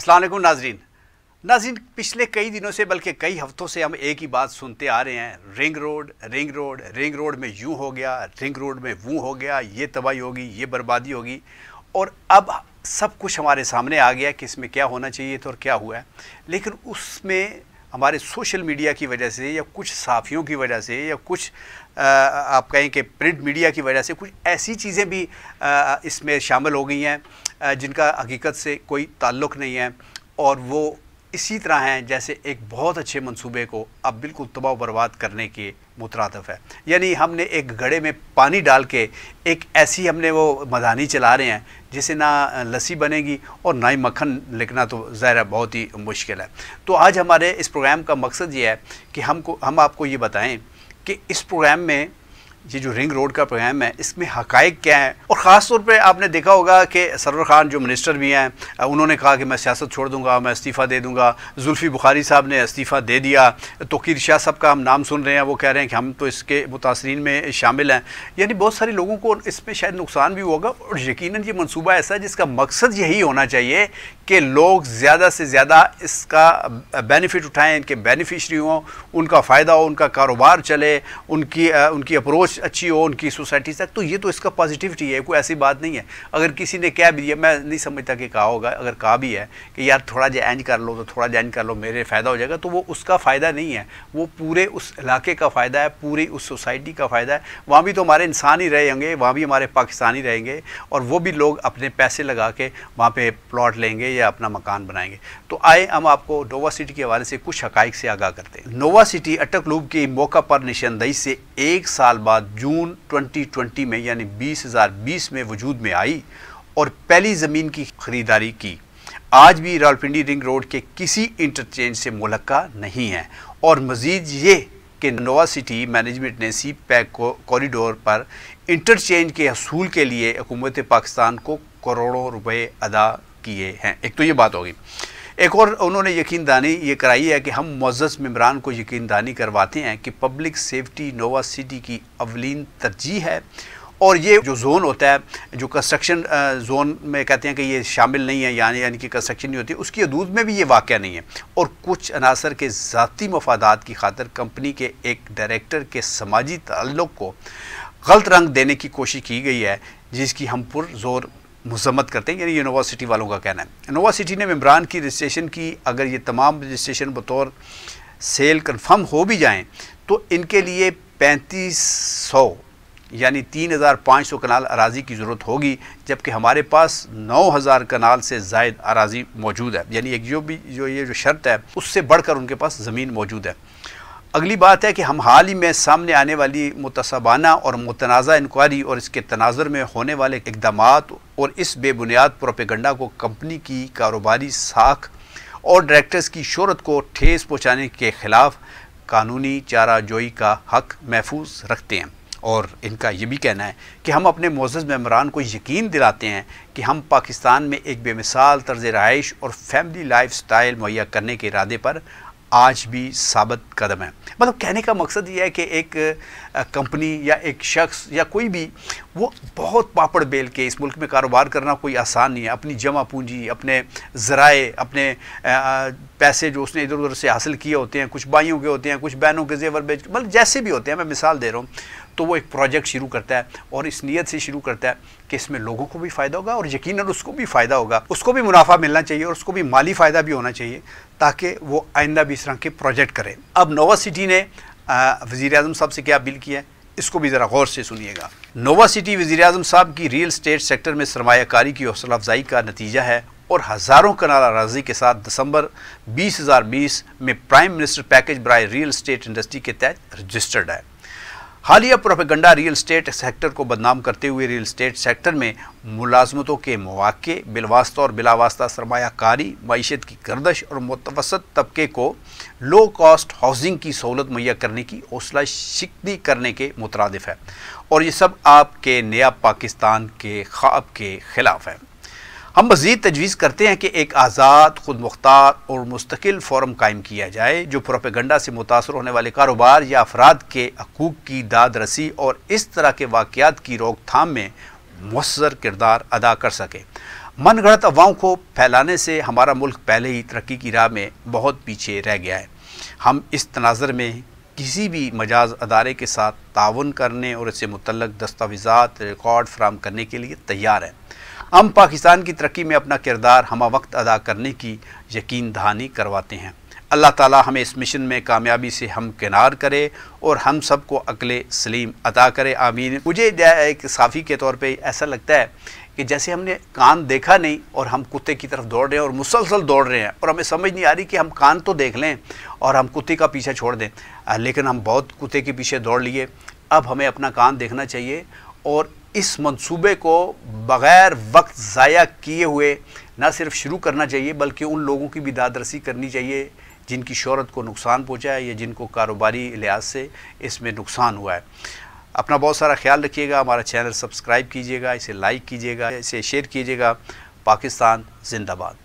असलम नाजरीन नाजरीन पिछले कई दिनों से बल्कि कई हफ्तों से हम एक ही बात सुनते आ रहे हैं ring road ring road ring road में यूँ हो गया रिंग रोड में वो हो गया ये तबाही होगी ये बर्बादी होगी और अब सब कुछ हमारे सामने आ गया कि इसमें क्या होना चाहिए था और क्या हुआ है लेकिन उसमें हमारे सोशल मीडिया की वजह से या कुछ साफ़ियों की वजह से या कुछ आप कहें कि प्रिंट मीडिया की वजह से कुछ ऐसी चीज़ें भी इसमें शामिल हो गई हैं जिनका हकीकत से कोई ताल्लुक नहीं है और वो इसी तरह हैं जैसे एक बहुत अच्छे मंसूबे को अब बिल्कुल तबाह बर्बाद करने के मुतरदफ़ है यानी हमने एक घड़े में पानी डाल के एक ऐसी हमने वो मदानी चला रहे हैं जिसे ना लस्सी बनेगी और ना ही मक्खन लिखना तो ज़ाहिर बहुत ही मुश्किल है तो आज हमारे इस प्रोग्राम का मकसद ये है कि हमको हम आपको ये बताएं कि इस प्रोग्राम में ये जो रिंग रोड का प्रोग्राम है इसमें हक़ क्या है और ख़ास तौर पे आपने देखा होगा कि सरवर खान जो मिनिस्टर भी हैं उन्होंने कहा कि मैं सियासत छोड़ दूंगा मैं इस्तीफ़ा दे दूंगा जुल्फ़ी बुखारी साहब ने इस्तीफ़ा दे दिया तोकीर शाह साहब का हम नाम सुन रहे हैं वो कह रहे हैं कि हम तो इसके मुतासरीन में शामिल हैं यानी बहुत सारे लोगों को इसमें शायद नुकसान भी होगा और यकीन ये मनसूबा ऐसा है जिसका मकसद यही होना चाहिए कि लोग ज़्यादा से ज़्यादा इसका बेनिफिट उठाएँ इनके बेनिफिशरी हों उनका फ़ायदा हो उनका कारोबार चले उनकी उनकी अप्रोच सोच अच्छी हो उनकी सोसाइटी तक तो ये तो इसका पॉजिटिविटी है कोई ऐसी बात नहीं है अगर किसी ने कह भी दिया मैं नहीं समझता कि कहा होगा अगर कहा भी है कि यार थोड़ा एंज कर लो तो थोड़ा जैन कर लो मेरे फ़ायदा हो जाएगा तो वो उसका फ़ायदा नहीं है वो पूरे उस इलाके का फ़ायदा है पूरी उस सोसाइटी का फ़ायदा है वहाँ भी तो हमारे इंसान ही रहेंगे वहाँ भी हमारे पाकिस्तानी रहेंगे और वो भी लोग अपने पैसे लगा के वहाँ पर प्लॉट लेंगे या अपना मकान बनाएंगे तो आए हम आपको नोवा सिटी के हवाले से कुछ हक़ से आगाह करते हैं नोवा सिटी अटक लूब की मौका पर निशानदही से एक साल बाद बाद जून 2020 में यानी 2020 में वजूद में आई और पहली ज़मीन की खरीदारी की आज भी रावलपिंडी रिंग रोड के किसी इंटरचेंज से मुलक्का नहीं है और मज़ीद ये कि नोवा सिटी मैनेजमेंट ने सी पैक कॉरिडोर पर इंटरचेंज के असूल के लिए हुकूमत पाकिस्तान को करोड़ों रुपए अदा किए हैं एक तो ये बात होगी एक और उन्होंने यकीन दानी ये कराई है कि हम मज़्ज़ मम्बरान को यकीन दानी करवाते हैं कि पब्लिक सेफ्टी नोवा सिटी की अवलिन तरजीह है और ये जो जोन होता है जो कंस्ट्रक्शन जोन में कहते हैं कि ये शामिल नहीं है यानी यानी कि कंस्ट्रक्शन नहीं होती उसकी हदूद में भी ये वाक़ नहीं है और कुछ अनासर के ज़ाती मफादात की खातर कंपनी के एक डायरेक्टर के समाजी ताल्लुक़ को गलत रंग देने की कोशिश की गई है जिसकी हम पुरजोर मजम्मत करते हैं यानी यूनिवर्सिटी वालों का कहना है यूनिवर्सिटी ने मम्बरान की रजिस्ट्रेशन की अगर ये तमाम रजिस्ट्रेशन बतौर सेल कन्फर्म हो भी जाएँ तो इनके लिए पैंतीस सौ यानी तीन हज़ार पाँच सौ कनाल अराजी की ज़रूरत होगी जबकि हमारे पास नौ हज़ार कनाल से जायद अराजी मौजूद है यानी एक जो भी जो ये जो शर्त है उससे बढ़कर उनके पास ज़मीन मौजूद है अगली बात है कि हम हाल ही में सामने आने वाली मुतसबाना और मुतनाज़ा इंक्वायरी और इसके तनाजर में होने वाले इकदाम और इस बेबुनियाद प्रोपेगंडा को कंपनी की कारोबारी साख और डायरेक्टर्स की शहरत को ठेस पहुँचाने के ख़िलाफ़ कानूनी चारा जोई का हक महफूज रखते हैं और इनका ये भी कहना है कि हम अपने मोज़ मम्बरान को यकीन दिलाते हैं कि हम पाकिस्तान में एक बेमिसाल तर्ज रहाइश और फैमिली लाइफ स्टाइल मुहैया करने के इरादे पर आज भी साबित कदम है मतलब कहने का मकसद ये है कि एक कंपनी या एक शख्स या कोई भी वो बहुत पापड़ बेल के इस मुल्क में कारोबार करना कोई आसान नहीं है अपनी जमा पूंजी अपने ज़राए अपने पैसे जो उसने इधर उधर से हासिल किए होते हैं कुछ भाइयों के होते हैं कुछ बहनों के जेवर बेच मतलब जैसे भी होते हैं मैं मिसाल दे रहा हूँ तो वो एक प्रोजेक्ट शुरू करता है और इस नीयत से शुरू करता है कि इसमें लोगों को भी फ़ायदा होगा और यकीन उसको भी फ़ायदा होगा उसको भी मुनाफा मिलना चाहिए और उसको भी माली फ़ायदा भी होना चाहिए ताकि वो आइंदा भी इस तरह के प्रोजेक्ट करें अब नोवा सिटी ने वज़ी अजम साहब से क्या अपील किया है इसको भी ज़रा गौर से सुनिएगा नोवा सिटी वजी अजम साहब की रियल स्टेट सेक्टर में सरमाकारी की हौसला अफजाई का नतीजा है और हज़ारों कनारा राजी के साथ दिसंबर 2020 में प्राइम मिनिस्टर पैकेज बरए रियल स्टेट इंडस्ट्री के तहत रजिस्टर्ड है हालिया प्रोपेगंडा रियल स्टेट सेक्टर को बदनाम करते हुए रियल स्टेट सेक्टर में मुलाजमतों के मौाक़े बिलवास्ता और बिलावास्ता सरमाकारी मीशत की गर्दश और मुतवसत तबके को लो कास्ट हाउसिंग की सहूलत मुहैया करने की हौसला शिकनी करने के मुतरद है और ये सब आपके नया पाकिस्तान के ख्वाब के ख़िलाफ़ है हम मज़ीद तजवीज़ करते हैं कि एक आज़ाद खुद मुख्तार और मुस्तकिल फोरम कायम किया जाए जो प्रोपेगंडा से मुतासर होने वाले कारोबार या अफराद के हकूक़ की दाद रसी और इस तरह के वाक़ात की रोकथाम में मؤसर किरदार अदा कर सके मन गढ़त अफवाहों को फैलाने से हमारा मुल्क पहले ही तरक्की की राह में बहुत पीछे रह गया है हम इस तनाजर में किसी भी मजाज अदारे के साथ ताउन करने और इससे मुतल दस्तावेज़ा रिकॉर्ड फ्राहम करने के लिए तैयार हैं हम पाकिस्तान की तरक्की में अपना किरदार हम वक्त अदा करने की यकीन दहानी करवाते हैं अल्लाह ताला हमें इस मिशन में कामयाबी से हम किनार करे और हम सबको अकल सलीम अदा करे आमीन मुझे एक साफ़ी के तौर पे ऐसा लगता है कि जैसे हमने कान देखा नहीं और हम कुत्ते की तरफ दौड़ रहे हैं और मुसलसल दौड़ रहे हैं और हमें समझ नहीं आ रही कि हम कान तो देख लें और हम कुत्ते का पीछा छोड़ दें लेकिन हम बहुत कुत्ते के पीछे दौड़ लिए अब हमें अपना कान देखना चाहिए और इस मंसूबे को बग़ैर वक्त ज़ाया किए हुए ना सिर्फ शुरू करना चाहिए बल्कि उन लोगों की भी दादरसी करनी चाहिए जिनकी शहरत को नुकसान पहुँचा है या जिनको कारोबारी लिहाज से इसमें नुकसान हुआ है अपना बहुत सारा ख्याल रखिएगा हमारा चैनल सब्सक्राइब कीजिएगा इसे लाइक कीजिएगा इसे शेयर कीजिएगा पाकिस्तान जिंदाबाद